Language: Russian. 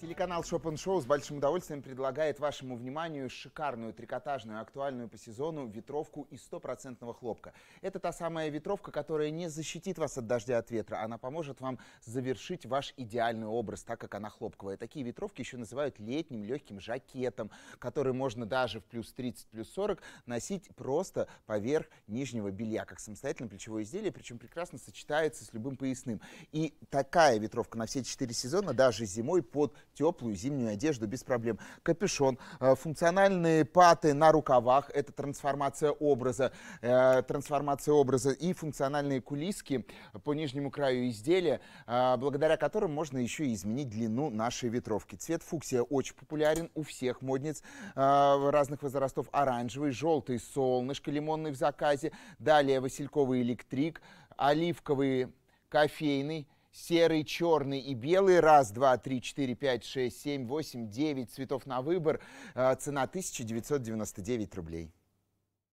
Телеканал Шопен Шоу с большим удовольствием предлагает вашему вниманию шикарную трикотажную, актуальную по сезону ветровку из стопроцентного хлопка. Это та самая ветровка, которая не защитит вас от дождя от ветра, она поможет вам завершить ваш идеальный образ, так как она хлопковая. Такие ветровки еще называют летним легким жакетом, который можно даже в плюс 30, плюс 40 носить просто поверх нижнего белья, как самостоятельное плечевое изделие, причем прекрасно сочетается с любым поясным. И такая ветровка на все четыре сезона, даже зимой под теплую зимнюю одежду без проблем. Капюшон, э, функциональные паты на рукавах – это трансформация образа, э, трансформация образа и функциональные кулиски по нижнему краю изделия, э, благодаря которым можно еще и изменить длину нашей ветровки. Цвет фуксия очень популярен у всех модниц разных возрастов. Оранжевый, желтый солнышко, лимонный в заказе, далее васильковый электрик, оливковый кофейный, серый, черный и белый. Раз, два, три, четыре, пять, шесть, семь, восемь, девять цветов на выбор. Э, цена 1999 рублей.